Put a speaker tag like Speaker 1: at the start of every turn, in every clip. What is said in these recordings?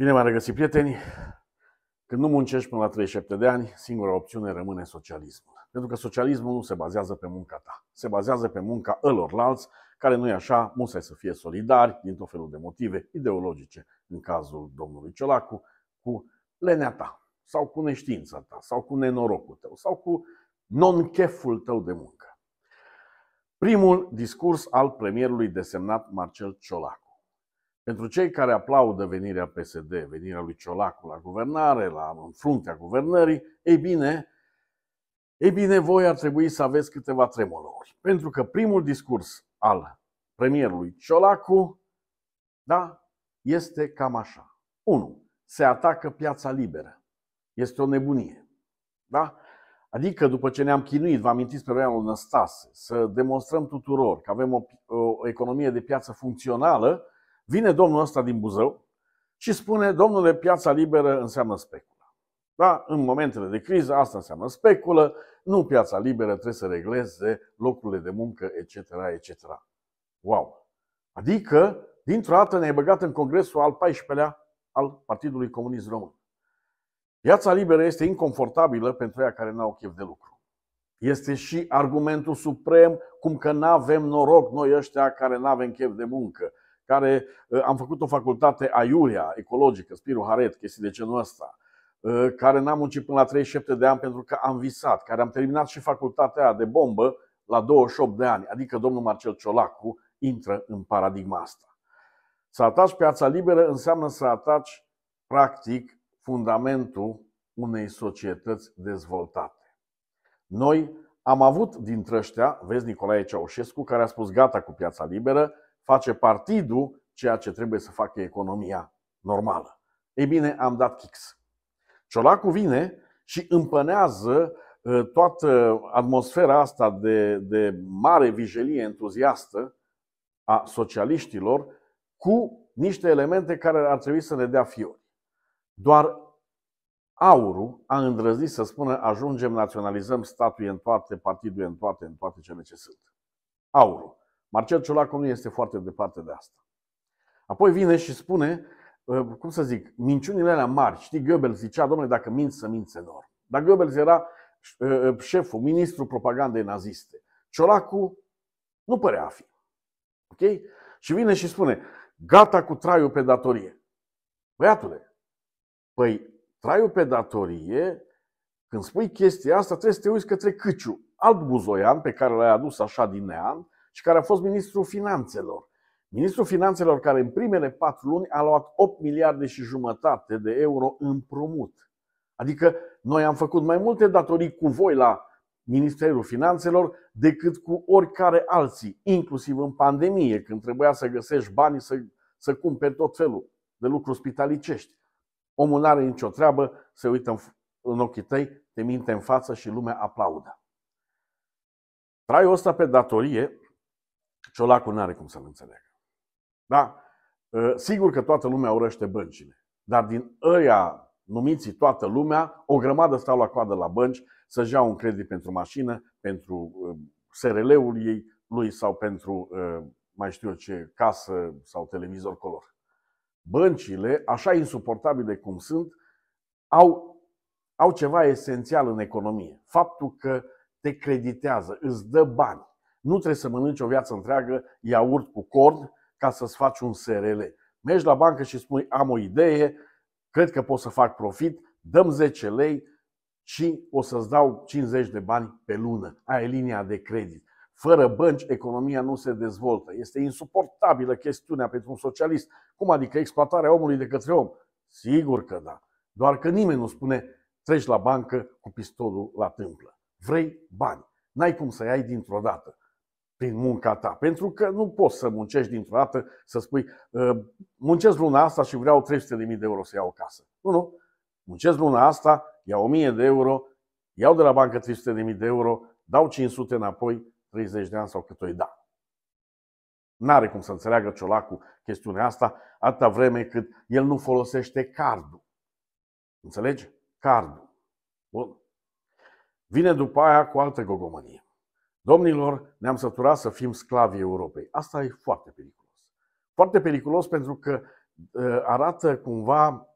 Speaker 1: Bine m-am regăsit, prieteni! Când nu muncești până la 37 de ani, singura opțiune rămâne socialismul. Pentru că socialismul nu se bazează pe munca ta, se bazează pe munca ălorlalți, care nu e așa, musai să fie solidari din tot felul de motive ideologice, în cazul domnului Ciolacu, cu lenea ta, sau cu neștiința ta, sau cu nenorocul tău, sau cu non-cheful tău de muncă. Primul discurs al premierului desemnat Marcel Ciolacu. Pentru cei care aplaudă venirea PSD, venirea lui Ciolacu la guvernare, la fruntea guvernării, ei bine, ei bine, voi ar trebui să aveți câteva tremurări. Pentru că primul discurs al premierului Ciolacu, da, este cam așa. 1. Se atacă piața liberă. Este o nebunie. Da? Adică după ce ne-am chinuit, vă amintiți pe Roianul Năstase, să demonstrăm tuturor că avem o, o economie de piață funcțională, Vine domnul ăsta din Buzău și spune, domnule, piața liberă înseamnă speculă. Da? În momentele de criză asta înseamnă speculă, nu piața liberă trebuie să regleze locurile de muncă, etc., etc. Wow! Adică, dintr-o dată ne-ai băgat în congresul al 14-lea al Partidului Comunist Român. Piața liberă este inconfortabilă pentru aia care n-au chef de lucru. Este și argumentul suprem cum că nu avem noroc noi ăștia care nu avem chef de muncă care ă, am făcut o facultate aiurea, ecologică, Spiru Haret, chestii de genul ăsta, ă, care n-am muncit până la 37 de ani pentru că am visat, care am terminat și facultatea aia de bombă la 28 de ani, adică domnul Marcel Ciolacu intră în paradigma asta. Să ataci piața liberă înseamnă să ataci, practic, fundamentul unei societăți dezvoltate. Noi am avut dintre ăștia, vezi Nicolae Ceaușescu, care a spus gata cu piața liberă, face partidul ceea ce trebuie să facă economia normală. Ei bine, am dat kix. Ciolacu vine și împănează uh, toată atmosfera asta de, de mare vijelie entuziastă a socialiștilor cu niște elemente care ar trebui să ne dea fiori. Doar aurul a îndrăznit să spună ajungem, naționalizăm statul în toate, partidul în toate, în toate cele ce sunt. Aurul. Marcel Ciolacu nu este foarte departe de asta. Apoi vine și spune, uh, cum să zic, minciunile alea mari. Știi, Goebbels zicea, domnule, dacă minți, să minți enorm. Dar Goebbels era uh, uh, șeful, ministrul propagandei naziste. Ciolacu nu părea a fi. Ok? Și vine și spune, gata cu traiul pe datorie. Băiatule, păi traiul pe datorie, când spui chestia asta, trebuie să te uiți către Căciu, alt buzoian pe care l-ai adus așa din neant, și care a fost ministrul finanțelor. Ministrul finanțelor care în primele patru luni a luat 8 miliarde și jumătate de euro împrumut. Adică noi am făcut mai multe datorii cu voi la Ministerul Finanțelor decât cu oricare alții, inclusiv în pandemie, când trebuia să găsești banii să, să cumperi tot felul de lucruri spitalicești. Omul nu are nicio treabă, se uită în, în ochii tăi, te minte în față și lumea aplaudă. Traiul ăsta pe datorie Ciolacul nu are cum să-l înțeleagă. Da? Ă, sigur că toată lumea urăște băncile, dar din ăia numiți toată lumea, o grămadă stau la coadă la bănci să-și iau un credit pentru mașină, pentru ă, SRL-ul ei, lui sau pentru ă, mai știu eu ce, casă sau televizor color. Băncile, așa insuportabile cum sunt, au, au ceva esențial în economie. Faptul că te creditează, îți dă bani. Nu trebuie să mănânci o viață întreagă iaurt cu corn ca să-ți faci un SRL. Mergi la bancă și spui am o idee, cred că pot să fac profit, dăm 10 lei și o să-ți dau 50 de bani pe lună. Aia e linia de credit. Fără bănci, economia nu se dezvoltă. Este insuportabilă chestiunea pentru un socialist. Cum adică exploatarea omului de către om? Sigur că da. Doar că nimeni nu spune treci la bancă cu pistolul la tâmplă. Vrei bani. N-ai cum să-i ai dintr-o dată prin munca ta. Pentru că nu poți să muncești dintr-o dată, să spui, ă, muncesc luna asta și vreau 300.000 de euro să iau o casă. Nu, nu. Muncesc luna asta, iau 1.000 de euro, iau de la bancă 300.000 de euro, dau 500 înapoi, 30 de ani sau cât o da. N-are cum să înțeleagă Ciolacu chestiunea asta atâta vreme cât el nu folosește cardul. Înțelegi? Cardul. Bun. Vine după aia cu altă gogomanie. Domnilor, ne-am săturat să fim sclavii Europei. Asta e foarte periculos. Foarte periculos pentru că ă, arată cumva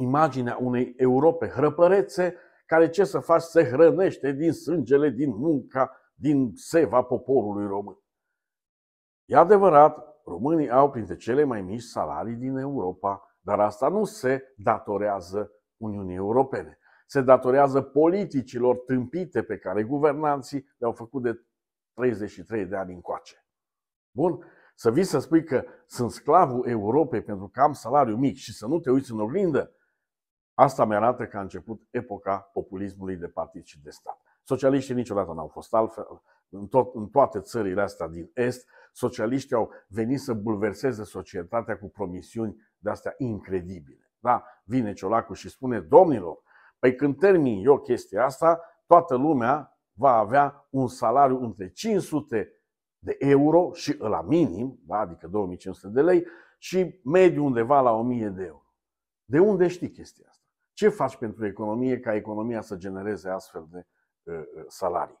Speaker 1: imaginea unei Europe hrăpărețe care ce să faci se hrănește din sângele, din munca, din seva poporului român. E adevărat, românii au printre cele mai mici salarii din Europa, dar asta nu se datorează Uniunii Europene se datorează politicilor tâmpite pe care guvernanții le-au făcut de 33 de ani încoace. Bun? Să vii să spui că sunt sclavul Europei pentru că am salariu mic și să nu te uiți în oglindă, asta mi-arată că a început epoca populismului de partid și de stat. Socialiștii niciodată n-au fost altfel. În, tot, în toate țările astea din Est, socialiștii au venit să bulverseze societatea cu promisiuni de astea incredibile. Da? Vine Ciolacu și spune, domnilor, Păi când termin eu chestia asta, toată lumea va avea un salariu între 500 de euro și la minim, da? adică 2500 de lei, și mediu undeva la 1000 de euro. De unde știi chestia asta? Ce faci pentru economie ca economia să genereze astfel de uh, salarii?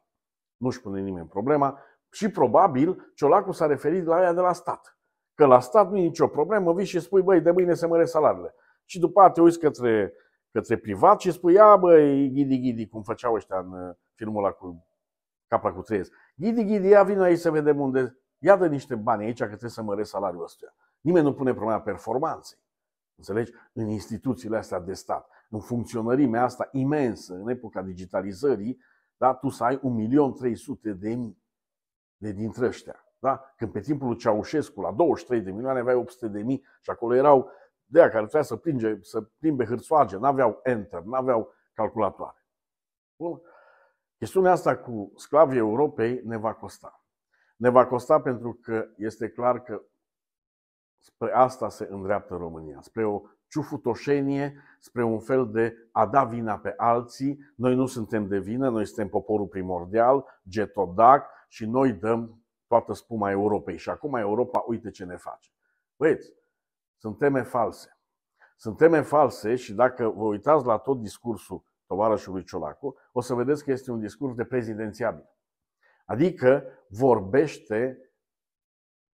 Speaker 1: Nu-și pune nimeni problema și probabil Ciolacu s-a referit la aia de la stat. Că la stat nu e nicio problemă, vii și spui, băi, de mâine se măresc salariile. Și după aceea te uiți către către privat și ia bă, ghidi, ghidi, cum făceau ăștia în uh, filmul ăla cu capra cu treiez. Ghidi, ghidi, ia vină aici să vedem unde, ia dă niște bani aici că trebuie să măresc salariul ăsta. Nimeni nu pune problema performanței. Înțelegi? În instituțiile astea de stat, în funcționărimea asta imensă, în epoca digitalizării, da, tu să ai 1.300.000 de, de dintre ăștia. Da? Când pe timpul lui Ceaușescu, la 23 de milioane, aveai 800 de mii și acolo erau de aia care trebuia să, plinge, să plimbe hârțoage, n-aveau enter, n-aveau calculatoare. Bun. Chestiunea asta cu sclavii Europei ne va costa. Ne va costa pentru că este clar că spre asta se îndreaptă România, spre o ciufutoșenie, spre un fel de a da vina pe alții. Noi nu suntem de vină, noi suntem poporul primordial, getodac și noi dăm toată spuma Europei. Și acum Europa, uite ce ne face. Băieți, sunt teme false. Sunt teme false și dacă vă uitați la tot discursul tovarășului Ciolacu, o să vedeți că este un discurs de prezidențiabil. Adică vorbește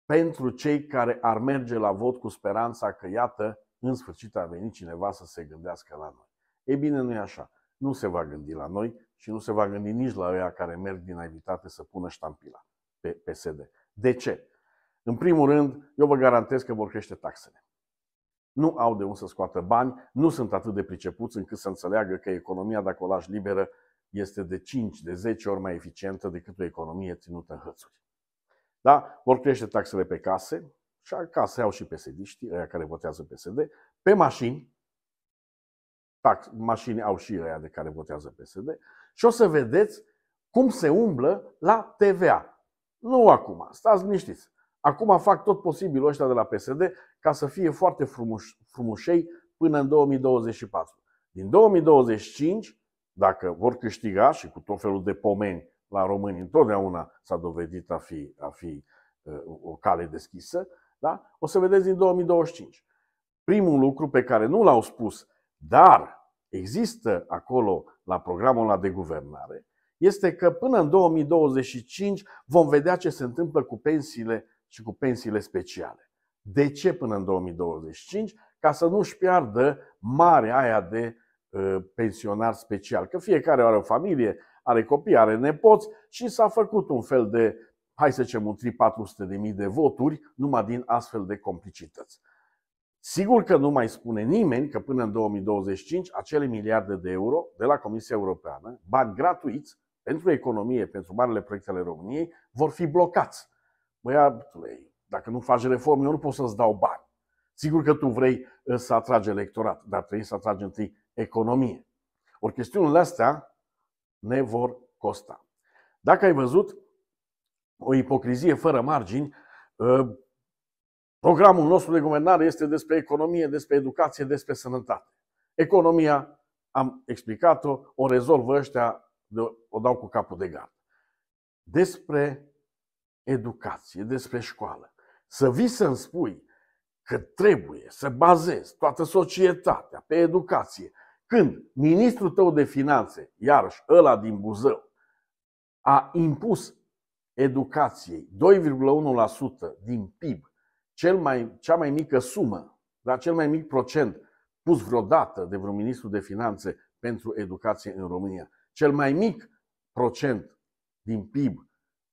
Speaker 1: pentru cei care ar merge la vot cu speranța că, iată, în sfârșit a venit cineva să se gândească la noi. E bine, nu e așa. Nu se va gândi la noi și nu se va gândi nici la ea care merg din naivitate să pună ștampila pe PSD. De ce? În primul rând, eu vă garantez că vor crește taxele nu au de unde să scoată bani, nu sunt atât de pricepuți încât să înțeleagă că economia, dacă o lași liberă, este de 5, de 10 ori mai eficientă decât o economie ținută în hățuri. Da? Vor crește taxele pe case, și acasă au și psd ăia care votează PSD, pe mașini, tax, mașini au și aia de care votează PSD, și o să vedeți cum se umblă la TVA. Nu acum, stați liniștiți. Acum fac tot posibilul ăștia de la PSD ca să fie foarte frumuș, frumușei până în 2024. Din 2025, dacă vor câștiga și cu tot felul de pomeni la români, întotdeauna s-a dovedit a fi, a fi uh, o cale deschisă, da? o să vedeți din 2025. Primul lucru pe care nu l-au spus, dar există acolo la programul la de guvernare, este că până în 2025 vom vedea ce se întâmplă cu pensiile și cu pensiile speciale. De ce până în 2025? Ca să nu-și piardă mare aia de ă, pensionar special. Că fiecare are o familie, are copii, are nepoți și s-a făcut un fel de, hai să zicem, un 3-400.000 de voturi numai din astfel de complicități. Sigur că nu mai spune nimeni că până în 2025 acele miliarde de euro de la Comisia Europeană, bani gratuiți pentru economie, pentru marele proiecte ale României, vor fi blocați băiatule, dacă nu faci reforme, eu nu pot să-ți dau bani. Sigur că tu vrei uh, să atragi electorat, dar trebuie să atragi întâi economie. Ori chestiunile astea ne vor costa. Dacă ai văzut o ipocrizie fără margini, uh, programul nostru de guvernare este despre economie, despre educație, despre sănătate. Economia, am explicat-o, o rezolvă ăștia, o dau cu capul de gard. Despre educație, despre școală. Să vii să-mi spui că trebuie să bazezi toată societatea pe educație, când ministrul tău de finanțe, iarăși ăla din Buzău, a impus educației 2,1% din PIB, cel mai, cea mai mică sumă, dar cel mai mic procent pus vreodată de vreun ministru de finanțe pentru educație în România. Cel mai mic procent din PIB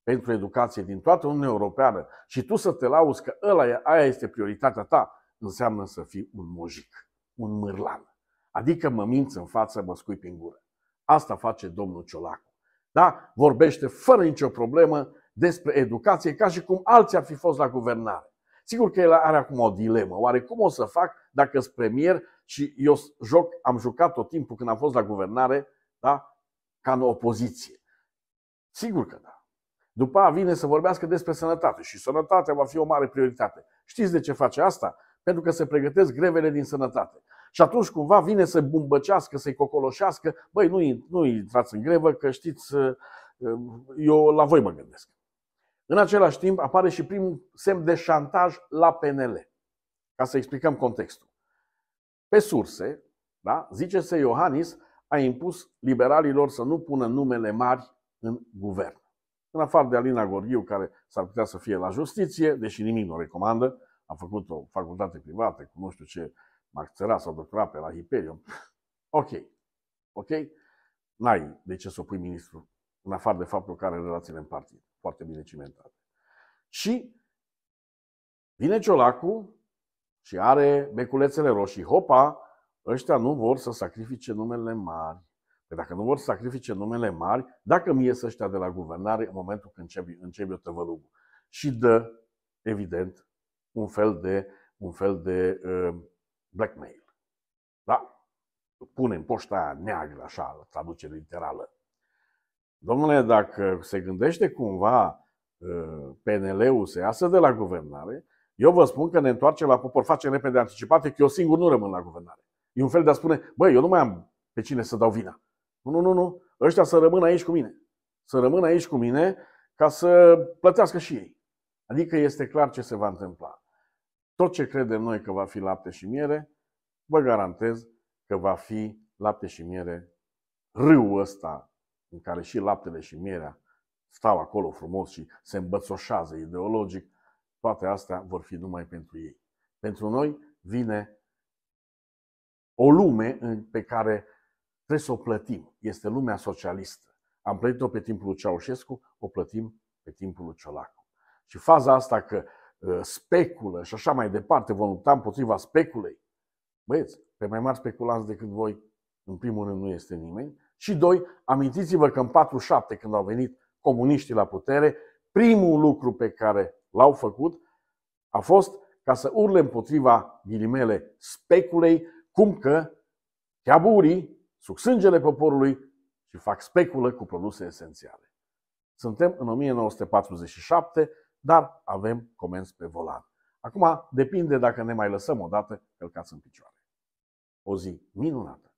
Speaker 1: pentru educație din toată Uniunea Europeană și tu să te lauzi că ăla e, aia este prioritatea ta, înseamnă să fii un mojic, un mârlan. Adică mă minți în față, mă scui prin gură. Asta face domnul Ciolacu. Da? Vorbește fără nicio problemă despre educație, ca și cum alții ar fi fost la guvernare. Sigur că el are acum o dilemă. Oare cum o să fac dacă sunt premier și eu joc, am jucat tot timpul când am fost la guvernare, da? ca în opoziție? Sigur că da. După a vine să vorbească despre sănătate și sănătatea va fi o mare prioritate. Știți de ce face asta? Pentru că se pregătesc grevele din sănătate. Și atunci cumva vine să bumbăcească, să-i cocoloșească, băi, nu, nu intrați în grevă, că știți, uh, uh, eu la voi mă gândesc. În același timp apare și primul semn de șantaj la PNL. Ca să explicăm contextul. Pe surse, da, zice se Iohannis a impus liberalilor să nu pună numele mari în guvern în afară de Alina Gorghiu, care s-ar putea să fie la justiție, deși nimic nu o recomandă, a făcut o facultate privată cu nu știu ce maxera sau doctorat pe la Hyperion. Ok, ok, n-ai de ce să o pui ministru, în afară de faptul că are relațiile în partid, foarte bine cimentate. Și vine Ciolacu și are beculețele roșii. Hopa, ăștia nu vor să sacrifice numele mari. Că dacă nu vor să sacrifice numele mari, dacă mi ies ăștia de la guvernare în momentul când începi, începi eu tăvălugul. Și dă, evident, un fel de, un fel de uh, blackmail. Da? Pune în poșta aia neagră, așa, traducere literală. Domnule, dacă se gândește cumva uh, PNL-ul să iasă de la guvernare, eu vă spun că ne întoarcem la popor, facem repede anticipate, că eu singur nu rămân la guvernare. E un fel de a spune, băi, eu nu mai am pe cine să dau vina. Nu, nu, nu, nu. Ăștia să rămână aici cu mine. Să rămână aici cu mine ca să plătească și ei. Adică este clar ce se va întâmpla. Tot ce credem noi că va fi lapte și miere, vă garantez că va fi lapte și miere râul ăsta în care și laptele și mierea stau acolo frumos și se îmbățoșează ideologic, toate astea vor fi numai pentru ei. Pentru noi vine o lume pe care Trebuie să o plătim. Este lumea socialistă. Am plătit-o pe timpul lui Ceaușescu, o plătim pe timpul lui Ciolacu. Și faza asta că ă, speculă și așa mai departe, vom lupta împotriva speculei, băieți, pe mai mari speculanți decât voi, în primul rând nu este nimeni. Și doi, amintiți-vă că în 47, când au venit comuniștii la putere, primul lucru pe care l-au făcut a fost ca să urle împotriva ghilimele speculei, cum că chiaburii suc sângele poporului și fac speculă cu produse esențiale. Suntem în 1947, dar avem comenzi pe volan. Acum depinde dacă ne mai lăsăm o dată călcați în picioare. O zi minunată!